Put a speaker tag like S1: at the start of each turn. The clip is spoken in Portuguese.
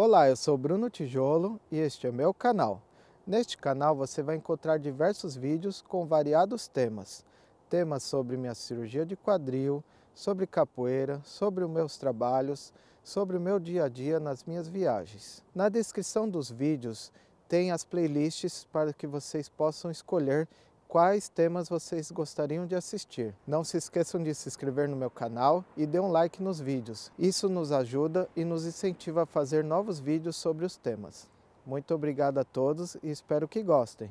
S1: Olá, eu sou Bruno Tijolo e este é meu canal. Neste canal você vai encontrar diversos vídeos com variados temas. Temas sobre minha cirurgia de quadril, sobre capoeira, sobre os meus trabalhos, sobre o meu dia a dia nas minhas viagens. Na descrição dos vídeos tem as playlists para que vocês possam escolher quais temas vocês gostariam de assistir. Não se esqueçam de se inscrever no meu canal e dê um like nos vídeos. Isso nos ajuda e nos incentiva a fazer novos vídeos sobre os temas. Muito obrigado a todos e espero que gostem.